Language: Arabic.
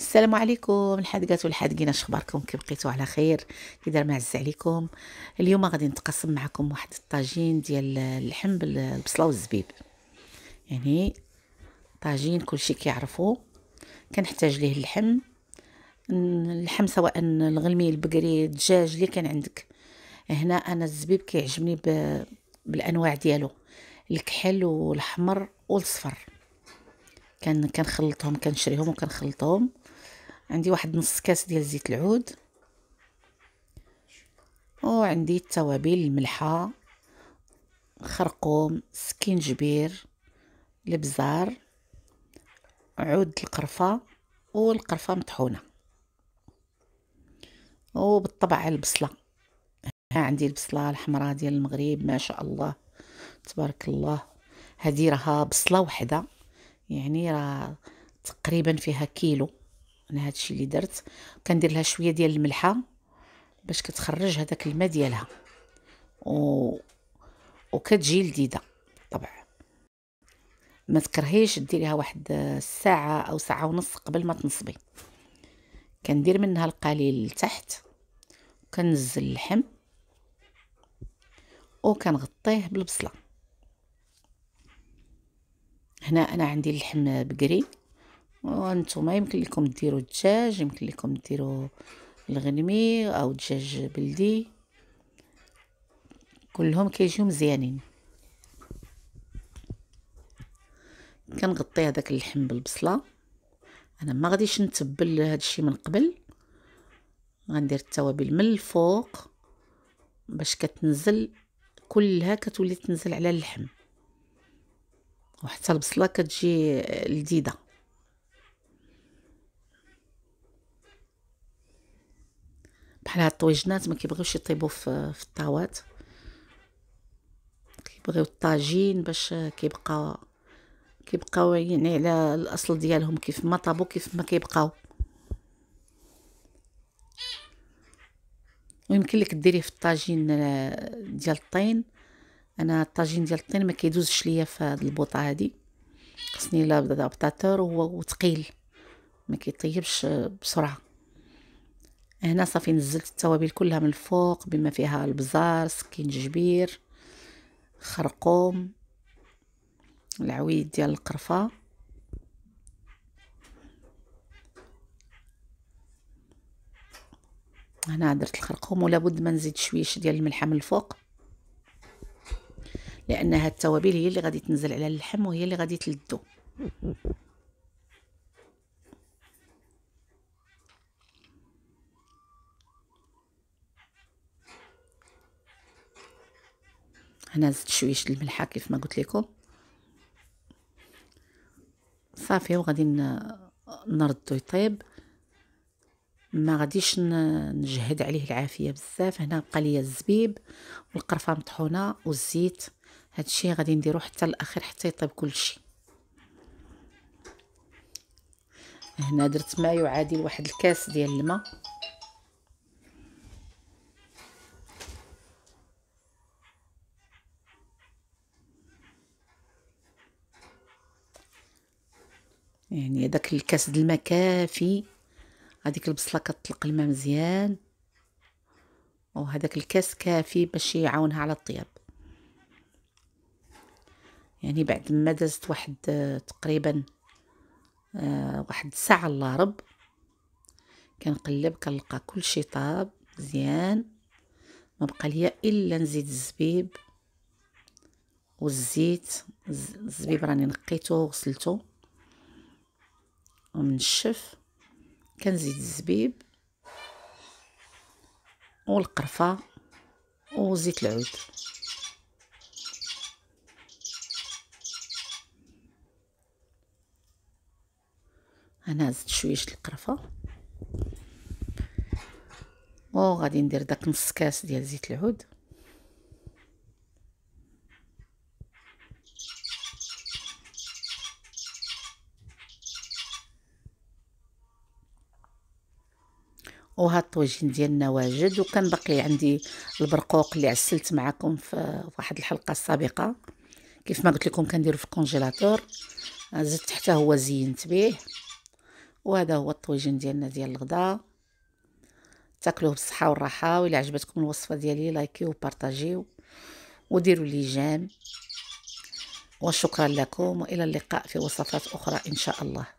السلام عليكم الحادقات والحادقين اش اخباركم كي بقيتو على خير كي دار معز عليكم اليوم غادي نتقاسم معكم واحد الطاجين ديال اللحم بالبصله والزبيب يعني طاجين كلشي كيعرفو كنحتاج ليه اللحم اللحم سواء الغلمي البقري الدجاج اللي كان عندك هنا انا الزبيب كيعجبني بالانواع ديالو الكحل والاحمر والصفر كان كنخلطهم كنشريهم وكنخلطهم عندي واحد نص كاس ديال زيت العود وعندي التوابل الملحه خرقوم سكينجبير البزار عود القرفه والقرفه مطحونه وبالطبع البصله ها عندي البصله الحمراء ديال المغرب ما شاء الله تبارك الله هذه راها بصله وحده يعني راه تقريبا فيها كيلو انا هادشي اللي درت كندير لها شويه ديال الملحه باش كتخرج هذاك الماء ديالها و وكتجي لذيذه طبعا ما تكرهيش ديريها واحد الساعه او ساعه ونص قبل ما تنصبي كندير منها القليل لتحت وكنزل اللحم وكنغطيه بالبصله هنا انا عندي اللحم بقري وانتم يمكن لكم ديروا الدجاج يمكن لكم ديروا الغنمي او دجاج بلدي كلهم كيجيو مزيانين كنغطي هذاك اللحم بالبصله انا ما غاديش نتبل هذا الشيء من قبل غندير التوابل من الفوق باش كتنزل كلها كتولي تنزل على اللحم وحتى البصله كتجي لذيذه بحال هاد الطويجنات ما كيبغيوش يطيبوا في في الطاوات كيبغيو الطاجين باش كيبقى كيبقاو يعني على الاصل ديالهم كيف ما طابو كيف ما كيبقاو ويمكن لك ديريه في الطاجين ديال الطين انا الطاجين ديال الطين ما كيدوزش ليا في هاد البوطه هادي خصني لا بطاطور وثقيل ما كيطيبش بسرعه هنا صافي نزلت التوابل كلها من الفوق بما فيها البزار سكينجبير خرقوم العويد ديال القرفه هنا درت الخرقوم ولا بد ما نزيد شويش ديال الملحه من الفوق لان هاد التوابل هي اللي غادي تنزل على اللحم وهي اللي غادي تلدو هنا زدت شويه الملحه كيف ما قلت لكم صافي وغادي نردو يطيب ما غاديش نجهد عليه العافيه بزاف هنا بقى ليا الزبيب والقرفه مطحونه والزيت هادشي غادي نديرو حتى الاخير حتى يطيب كلشي هنا درت ما يعادل واحد الكاس ديال الماء يعني داك الكاس ديال الماء كافي هذيك البصله كتطلق الماء مزيان وهذاك الكاس كافي باش يعاونها على الطياب يعني بعد ما دازت واحد تقريبا آه، واحد ساعة الله رب كنقلب كنلقى كل شيء طاب مزيان ما بقى ليا الا نزيد الزبيب والزيت الزبيب راني نقيته وغسلته ومنشف كنزيد الزبيب والقرفه وزيت العود انا هزت شويه القرفه وغادي ندير داك نص كاس ديال زيت العود وهاد الطويجين ديالنا واجد وكان باقي عندي البرقوق اللي عسلت معكم في واحد الحلقه السابقه كيف ما قلت لكم كنديرو في الكونجيلاتور آه، زدت حتى هو زينت به وهذا هو الطويجن ديالنا ديال الغداء تاكلوه بالصحه والراحه وإلا عجبتكم الوصفه ديالي لايكيو وبارطاجيو وديروا لي جام وشكرا لكم والى اللقاء في وصفات اخرى ان شاء الله